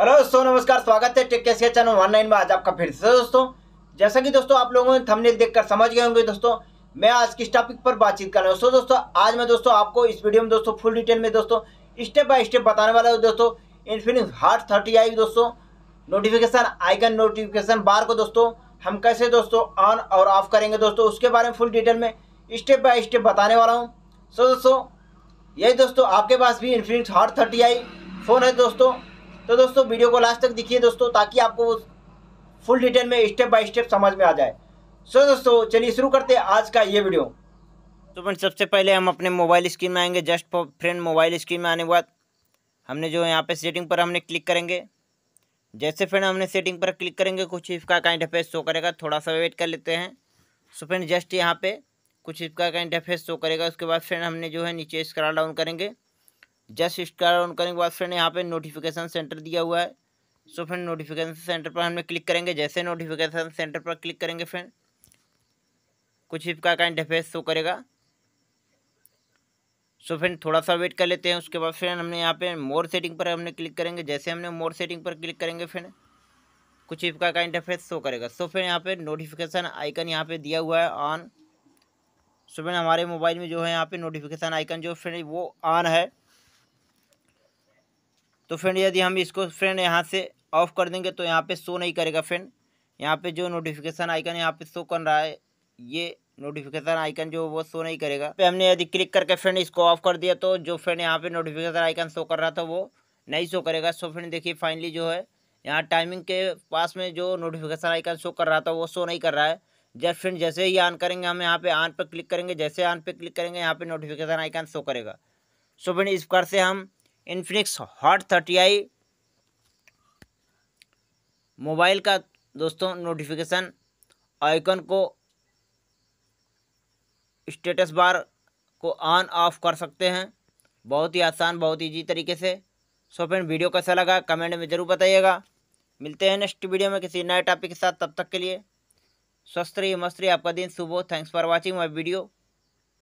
hello दोस्तों नमस्कार स्वागत है टेक केस के चैनल वन नाइन में आज आपका फिर से दोस्तों जैसा कि दोस्तों आप लोगों ने थंबनेल देखकर समझ गए होंगे दोस्तों मैं आज किस टॉपिक पर बातचीत कर रहा हूँ सो दोस्तों आज मैं दोस्तों आपको इस वीडियो में दोस्तों फुल डिटेल में दोस्तों स्टेप बाय स्टेप बताने वाला हूँ दोस्तों इन्फिनिक्स हार्ट थर्टी आई दोस्तों नोटिफिकेशन आइकन नोटिफिकेशन बार को दोस्तों हम कैसे दोस्तों ऑन और ऑफ करेंगे दोस्तों उसके बारे में फुल डिटेल में स्टेप बाय स्टेप बताने वाला हूँ सो दोस्तों यही दोस्तों आपके पास भी Infinix hot thirty i phone है दोस्तों तो दोस्तों वीडियो को लास्ट तक देखिए दोस्तों ताकि आपको फुल डिटेल में स्टेप बाय स्टेप समझ में आ जाए सो so, दोस्तों चलिए शुरू करते हैं आज का ये वीडियो तो फ्रेंड सबसे पहले हम अपने मोबाइल स्क्रीन में आएंगे just for friend mobile screen में आने के बाद हमने जो यहाँ पे सेटिंग पर हमने क्लिक करेंगे जैसे फ्रेंड हमने सेटिंग पर क्लिक करेंगे कुछ इसका का इंटरफेस शो करेगा थोड़ा सा वेट कर लेते हैं सो फ्रेंड जस्ट यहाँ पे कुछ इसका का इंटरफेस शो करेगा उसके बाद फ्रेंड हमने जो है नीचे स्क्रॉल डाउन करेंगे जस्ट स्टार ऑन करने के बाद फ्रेंड यहाँ पे नोटिफिकेशन सेंटर दिया हुआ है so so, friend notification centre पर हमने क्लिक करेंगे जैसे नोटिफिकेशन सेंटर पर क्लिक करेंगे फ्रेंड कुछ इसका का इंटरफेस शो करेगा सो so, फ्रेंड थोड़ा सा वेट कर लेते हैं उसके बाद फ्रेंड हमने यहाँ पे मोर सेटिंग पर हमने क्लिक करेंगे जैसे हमने मोर सेटिंग पर क्लिक करेंगे फ्रेंड कुछ इसका का इंटरफेस शो करेगा सो फ्रेंड यहाँ पे नोटिफिकेशन आइकन यहाँ पे दिया हुआ है ऑन सो फ्रेंड हमारे मोबाइल में जो है यहाँ पे नोटिफिकेशन आइकन जो फ्रेंड वो ऑन है तो फ्रेंड यदि हम इसको फ्रेंड यहाँ से ऑफ कर देंगे तो यहाँ पे शो नहीं करेगा फ्रेंड यहाँ पे जो नोटिफिकेशन आइकन यहाँ पे शो कर रहा है ये नोटिफिकेशन आइकन जो वो शो नहीं करेगा पे हमने यदि क्लिक करके फ्रेंड इसको ऑफ कर दिया तो जो फ्रेंड यहाँ पे नोटिफिकेशन आइकन शो कर रहा था वो नहीं शो करेगा सो फ्रेंड देखिए फाइनली जो है यहाँ टाइमिंग के पास में जो नोटिफिकेशन आइकन शो कर रहा था वो शो नहीं कर रहा है जब फ्रेंड जैसे ही ऑन करेंगे हम यहाँ पे ऑन पर क्लिक करेंगे जैसे ऑन पर क्लिक करेंगे यहाँ पर नोटिफिकेशन आइकन शो करेगा सो फ्रेंड इस प्रकार से हम Infinix hot thirty i mobile का दोस्तों नोटिफिकेशन आइकन को स्टेटस बार को ऑन ऑफ कर सकते हैं बहुत ही आसान बहुत ईजी तरीके से सो फ्रेंड वीडियो कैसा लगा कमेंट में ज़रूर बताइएगा मिलते हैं नेक्स्ट वीडियो में किसी नए टॉपिक के साथ तब तक के लिए स्वस्थ रहिए मस्त रहिए आपका दिन सुबह thanks for watching my video